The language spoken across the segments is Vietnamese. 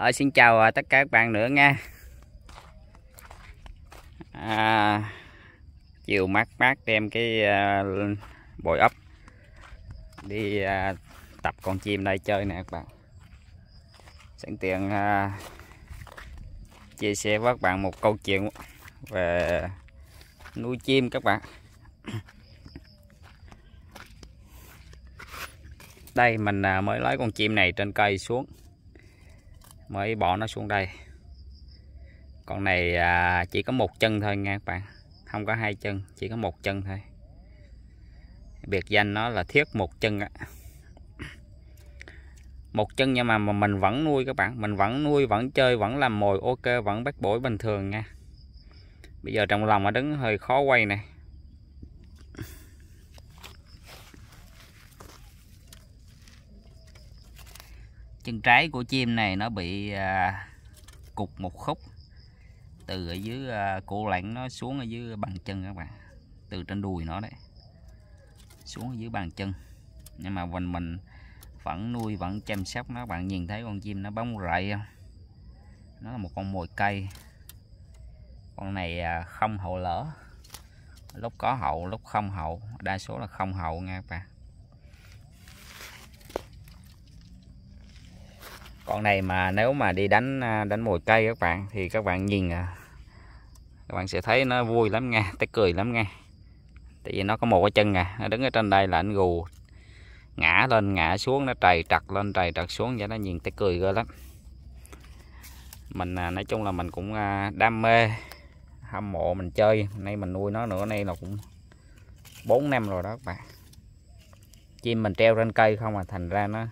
Rồi, xin chào à, tất cả các bạn nữa nha à, chiều mát mát đem cái uh, bồi ấp đi uh, tập con chim đây chơi nè các bạn sẵn tiện uh, chia sẻ với các bạn một câu chuyện về nuôi chim các bạn đây mình mới lấy con chim này trên cây xuống mới bỏ nó xuống đây con này à, chỉ có một chân thôi nha các bạn không có hai chân chỉ có một chân thôi biệt danh nó là thiết một chân á một chân nhưng mà, mà mình vẫn nuôi các bạn mình vẫn nuôi vẫn chơi vẫn làm mồi ok vẫn bắt bổi bình thường nha bây giờ trong lòng nó đứng hơi khó quay này chân trái của chim này nó bị à, cục một khúc từ ở dưới à, cổ lạnh nó xuống ở dưới bàn chân các bạn từ trên đùi nó đấy xuống ở dưới bàn chân nhưng mà mình mình vẫn nuôi vẫn chăm sóc nó bạn nhìn thấy con chim nó bóng rậy không nó là một con mồi cây con này à, không hậu lỡ lúc có hậu lúc không hậu đa số là không hậu nha các bạn con này mà nếu mà đi đánh à, đánh mồi cây các bạn thì các bạn nhìn à, các bạn sẽ thấy nó vui lắm nghe, tới cười lắm nghe, tại vì nó có một cái chân à nó đứng ở trên đây là anh gù ngã lên ngã xuống nó trầy trật lên trầy trật xuống vậy nó nhìn tới cười ghê lắm mình à, nói chung là mình cũng đam mê hâm mộ mình chơi nay mình nuôi nó nữa nay là cũng 4 năm rồi đó các bạn chim mình treo trên cây không mà thành ra nó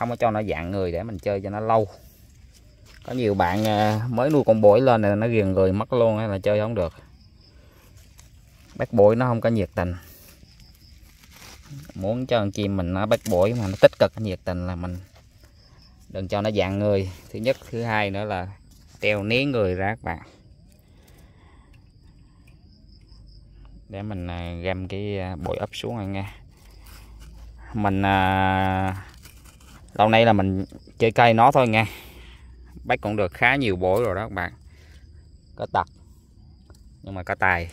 không có cho nó dạng người để mình chơi cho nó lâu có nhiều bạn à, mới nuôi con bổi lên này nó ghiền người mất luôn hay là chơi không được bắt bổi nó không có nhiệt tình muốn cho con chim mình nó bắt bổi mà nó tích cực nhiệt tình là mình đừng cho nó dạng người thứ nhất thứ hai nữa là teo né người ra các bạn để mình à, găm cái à, bội ấp xuống rồi nha mình lâu nay là mình chơi cây nó thôi nha bắt cũng được khá nhiều bổi rồi đó các bạn có tặc nhưng mà có tài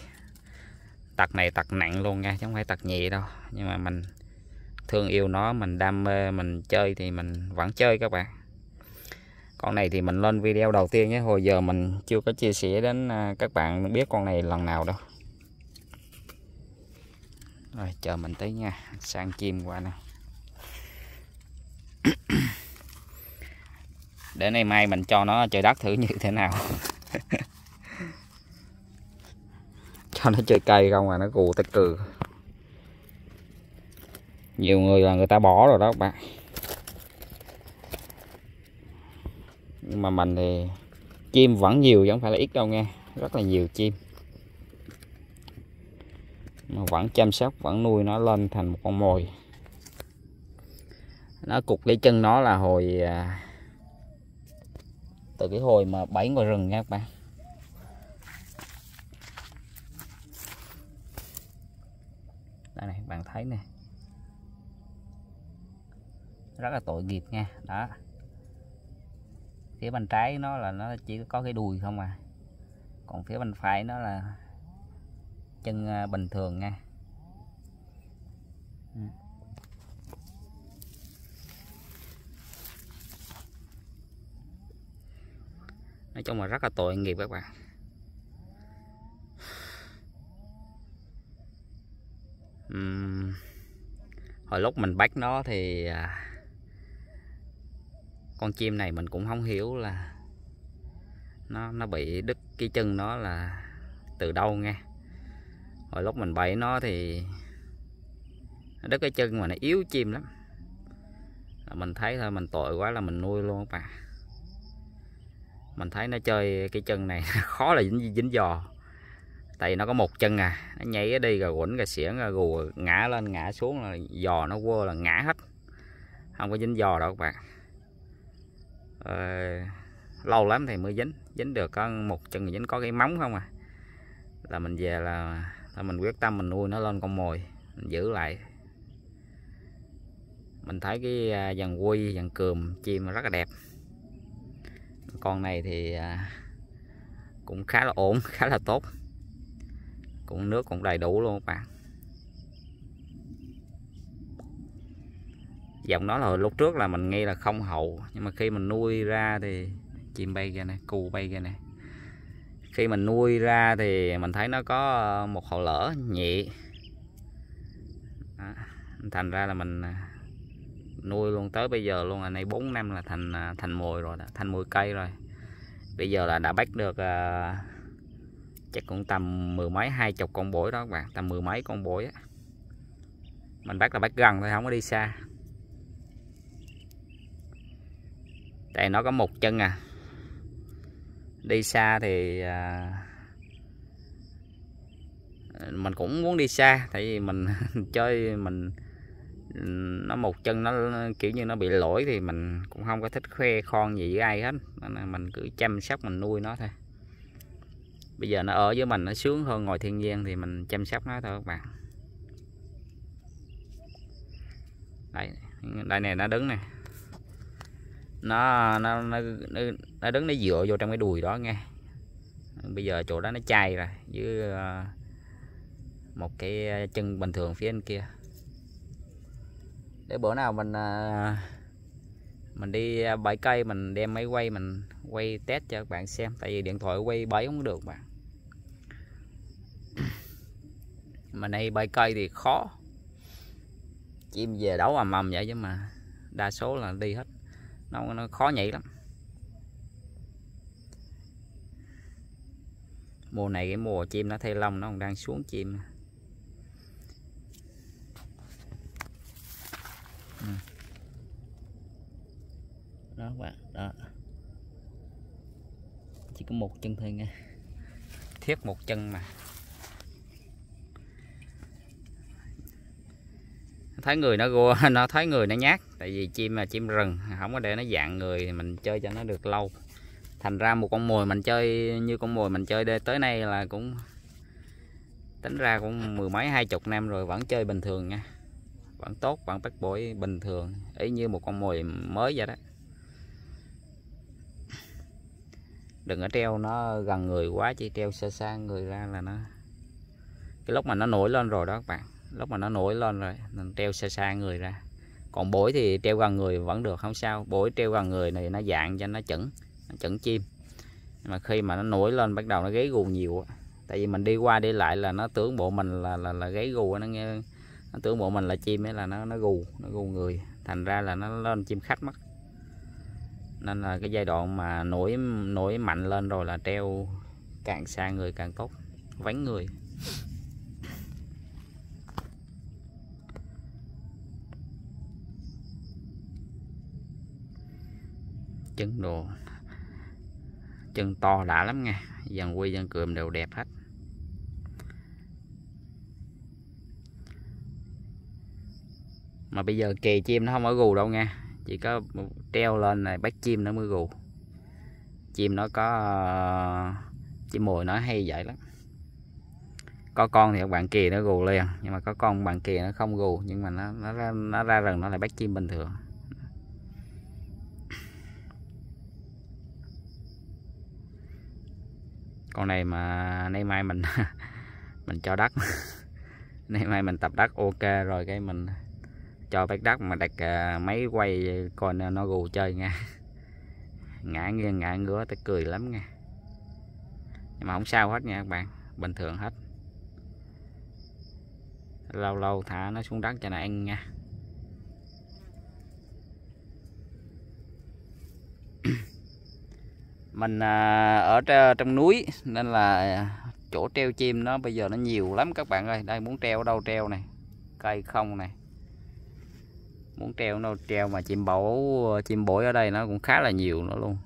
tặc này tặc nặng luôn nha chứ không phải tặc nhẹ đâu nhưng mà mình thương yêu nó mình đam mê mình chơi thì mình vẫn chơi các bạn con này thì mình lên video đầu tiên nhé hồi giờ mình chưa có chia sẻ đến à, các bạn biết con này lần nào đâu rồi chờ mình tới nha sang chim qua nè để nay mai mình cho nó chơi đất thử như thế nào cho nó chơi cây không mà nó cù tách cừ nhiều người là người ta bỏ rồi đó các bạn nhưng mà mình thì chim vẫn nhiều chứ không phải là ít đâu nghe rất là nhiều chim mà vẫn chăm sóc vẫn nuôi nó lên thành một con mồi nó cục lấy chân nó là hồi à, từ cái hồi mà bẫy ngoài rừng nha các bạn đây này bạn thấy nè rất là tội nghiệp nha đó phía bên trái nó là nó chỉ có cái đùi không à còn phía bên phải nó là chân à, bình thường nha ừ. nói chung là rất là tội nghiệp các bạn uhm, hồi lúc mình bắt nó thì à, con chim này mình cũng không hiểu là nó nó bị đứt cái chân nó là từ đâu nghe hồi lúc mình bẫy nó thì nó đứt cái chân mà nó yếu chim lắm mình thấy thôi mình tội quá là mình nuôi luôn các bạn mình thấy nó chơi cái chân này khó là dính dính giò tại vì nó có một chân à nó nhảy đi rồi quẩn rồi xỉa rồi gù ngã lên ngã xuống là giò nó quơ là ngã hết không có dính giò đâu các bạn ờ, lâu lắm thì mới dính dính được có một chân dính có cái móng không à là mình về là, là mình quyết tâm mình nuôi nó lên con mồi mình giữ lại mình thấy cái à, dàn quy dàn cườm chim rất là đẹp con này thì à, cũng khá là ổn khá là tốt cũng nước cũng đầy đủ luôn các bạn dòng đó là lúc trước là mình nghe là không hậu nhưng mà khi mình nuôi ra thì chim bay ra này cù bay ra này khi mình nuôi ra thì mình thấy nó có một hậu lỡ nhẹ thành ra là mình à, nuôi luôn tới bây giờ luôn là nay 4 năm là thành à, thành mồi rồi thành mồi cây rồi bây giờ là đã bắt được à, chắc cũng tầm mười mấy hai chục con bổi đó các bạn tầm mười mấy con bổi á mình bắt là bắt gần thôi không có đi xa tại nó có một chân à đi xa thì à, mình cũng muốn đi xa tại vì mình chơi mình nó một chân nó kiểu như nó bị lỗi thì mình cũng không có thích khoe con gì với ai hết nên mình cứ chăm sóc mình nuôi nó thôi bây giờ nó ở với mình nó sướng hơn ngồi thiên nhiên thì mình chăm sóc nó thôi các bạn đây đây này nó đứng nè nó nó, nó nó nó đứng nó dựa vô trong cái đùi đó nghe bây giờ chỗ đó nó chay rồi với ờ, một cái ờ, chân bình thường phía bên kia để bữa nào mình à, mình đi à, bãi cây mình đem máy quay mình quay test cho các bạn xem tại vì điện thoại quay bẫy không được bạn mà nay bãi cây thì khó chim về đấu ầm ầm vậy chứ mà đa số là đi hết nó nó khó nhảy lắm mùa này cái mùa chim nó thay lông nó còn đang xuống chim đó các bạn đó chỉ có một chân thôi nha thiết một chân mà thấy người nó gua nó thấy người nó nhát tại vì chim mà chim rừng không có để nó dạng người thì mình chơi cho nó được lâu thành ra một con mồi mình chơi như con mồi mình chơi đây tới nay là cũng tính ra cũng mười mấy hai chục năm rồi vẫn chơi bình thường nha vẫn tốt vẫn bắt bội bình thường ấy như một con mồi mới vậy đó đừng có treo nó gần người quá chỉ treo xa xa người ra là nó cái lúc mà nó nổi lên rồi đó các bạn lúc mà nó nổi lên rồi mình treo xa xa người ra còn bối thì treo gần người vẫn được không sao bối treo gần người này nó dạng cho nó chuẩn nó chẩn chim Nhưng mà khi mà nó nổi lên bắt đầu nó gáy gù nhiều tại vì mình đi qua đi lại là nó tưởng bộ mình là là, là gáy gù nó nghe nó tưởng bộ mình là chim ấy là nó nó gù nó gù người thành ra là nó lên chim khách mất nên là cái giai đoạn mà nổi nổi mạnh lên rồi là treo càng xa người càng tốt vánh người chân đồ chân to đã lắm nha dần quy dần cườm đều đẹp hết mà bây giờ kỳ chim nó không ở gù đâu nha chỉ có treo lên này bắt chim nó mới gù chim nó có ờ, chim mồi nó hay vậy lắm có con thì bạn kia nó gù liền nhưng mà có con bạn kia nó không gù nhưng mà nó nó ra, nó ra rừng nó lại bắt chim bình thường con này mà nay mai mình mình cho đất nay mai mình tập đất ok rồi cái mình cho bác đất mà đặt à, máy quay coi nó gù chơi nha ngã nghiêng ngã ngứa tới cười lắm nha nhưng mà không sao hết nha các bạn bình thường hết lâu lâu thả nó xuống đất cho nó ăn nha mình à, ở trong núi nên là chỗ treo chim nó bây giờ nó nhiều lắm các bạn ơi đây muốn treo ở đâu treo này cây không này muốn treo đâu treo mà chim bổ chim bổi ở đây nó cũng khá là nhiều nữa luôn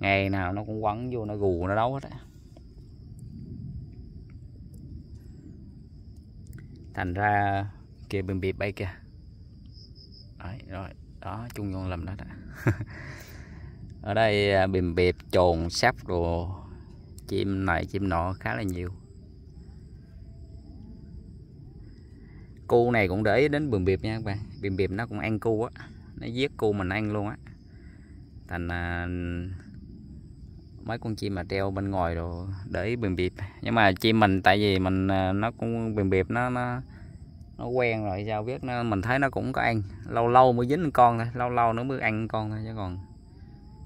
ngày nào nó cũng quấn vô nó gù nó đấu hết á thành ra kia bên bịp bay kia Đấy, rồi đó chung con lầm đó, đó. ở đây à, bìm bịp trồn sắp đồ chim này chim nọ khá là nhiều cu này cũng để ý đến bìm bịp nha các bạn bìm bịp nó cũng ăn cu á nó giết cu mình ăn luôn á thành à, mấy con chim mà treo bên ngoài rồi để ý bìm bịp nhưng mà chim mình tại vì mình à, nó cũng bìm bịp nó nó nó quen rồi sao biết nó mình thấy nó cũng có ăn lâu lâu mới dính con thôi lâu lâu nó mới ăn con thôi chứ còn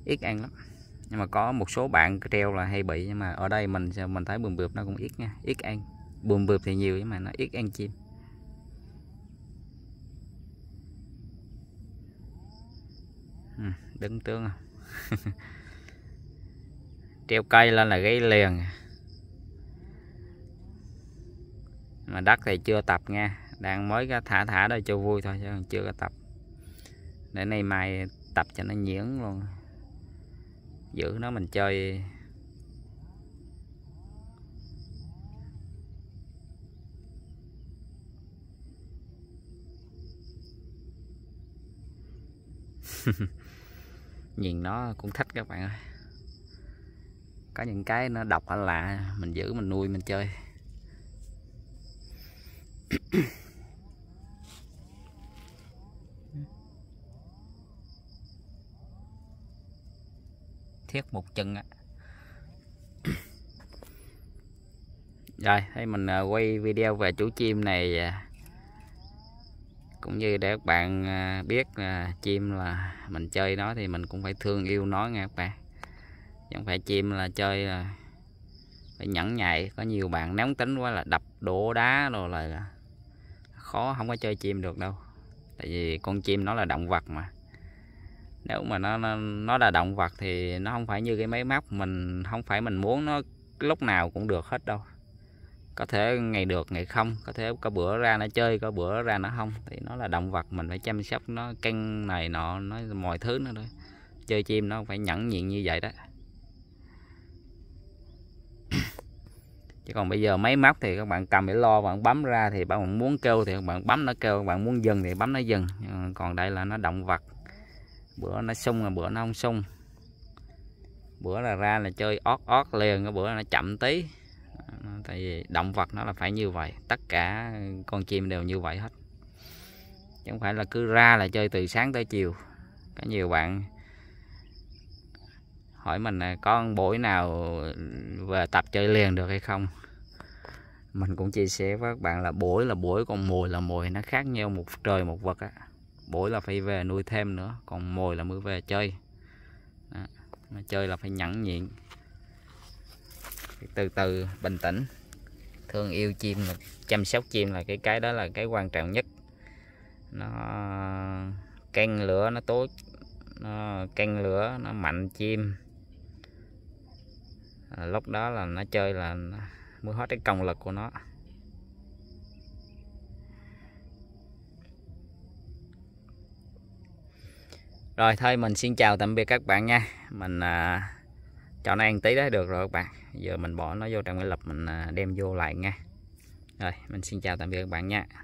ít ăn lắm nhưng mà có một số bạn treo là hay bị nhưng mà ở đây mình mình thấy bườm bượp nó cũng ít nha ít ăn bườm bượp thì nhiều nhưng mà nó ít ăn chim Ừ, đứng tướng không treo cây lên là gây liền mà đất thì chưa tập nha đang mới cái thả thả đây cho vui thôi chứ chưa có tập để nay mai tập cho nó nhuyễn luôn giữ nó mình chơi nhìn nó cũng thích các bạn ơi có những cái nó độc hay lạ mình giữ mình nuôi mình chơi thiết một chân á rồi thấy mình ờ, quay video về chú chim này à, cũng như để các bạn à, biết là chim là mình chơi nó thì mình cũng phải thương yêu nó nha các bạn chẳng phải chim là chơi là phải nhẫn nhạy có nhiều bạn nóng tính quá là đập đổ đá rồi là khó không có chơi chim được đâu tại vì con chim nó là động vật mà nếu mà nó nó, nó là động vật thì nó không phải như cái máy móc mình không phải mình muốn nó lúc nào cũng được hết đâu có thể ngày được ngày không có thể có bữa ra nó chơi có bữa ra nó không thì nó là động vật mình phải chăm sóc nó căng này nọ nó mọi thứ nó thôi chơi chim nó phải nhẫn nhịn như vậy đó chứ còn bây giờ máy móc thì các bạn cầm để lo bạn bấm ra thì bạn muốn kêu thì bạn bấm nó kêu bạn muốn dừng thì bấm nó dừng ừ, còn đây là nó động vật bữa nó sung là bữa nó không sung bữa là ra là chơi ót ót liền cái bữa nó chậm tí tại vì động vật nó là phải như vậy tất cả con chim đều như vậy hết chứ không phải là cứ ra là chơi từ sáng tới chiều có nhiều bạn hỏi mình là có buổi nào về tập chơi liền được hay không mình cũng chia sẻ với các bạn là buổi là buổi còn mồi là mồi nó khác nhau một trời một vật á buổi là phải về nuôi thêm nữa còn mồi là mới về chơi đó. chơi là phải nhẫn nhịn từ từ bình tĩnh thương yêu chim là chăm sóc chim là cái cái đó là cái quan trọng nhất nó can lửa nó tối nó can lửa nó mạnh chim à, lúc đó là nó chơi là nó, mới hết cái công lực của nó rồi thôi mình xin chào tạm biệt các bạn nha mình à, cho nó ăn tí đấy được rồi các bạn giờ mình bỏ nó vô trong cái lập mình à, đem vô lại nha rồi mình xin chào tạm biệt các bạn nha